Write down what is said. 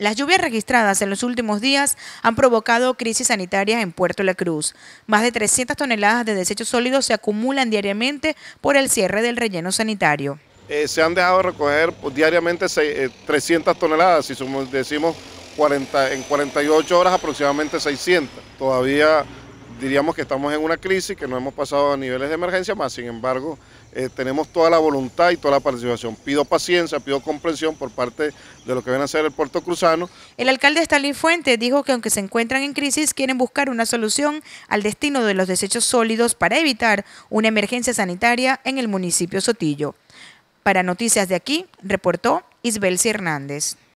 Las lluvias registradas en los últimos días han provocado crisis sanitarias en Puerto La Cruz. Más de 300 toneladas de desechos sólidos se acumulan diariamente por el cierre del relleno sanitario. Eh, se han dejado recoger pues, diariamente 300 eh, toneladas, si decimos en 48 horas aproximadamente 600. Todavía diríamos que estamos en una crisis, que no hemos pasado a niveles de emergencia, más sin embargo eh, tenemos toda la voluntad y toda la participación. Pido paciencia, pido comprensión por parte de lo que viene a ser el puerto cruzano. El alcalde Stalin Fuente dijo que aunque se encuentran en crisis, quieren buscar una solución al destino de los desechos sólidos para evitar una emergencia sanitaria en el municipio Sotillo. Para Noticias de Aquí, reportó Isbelsi Hernández.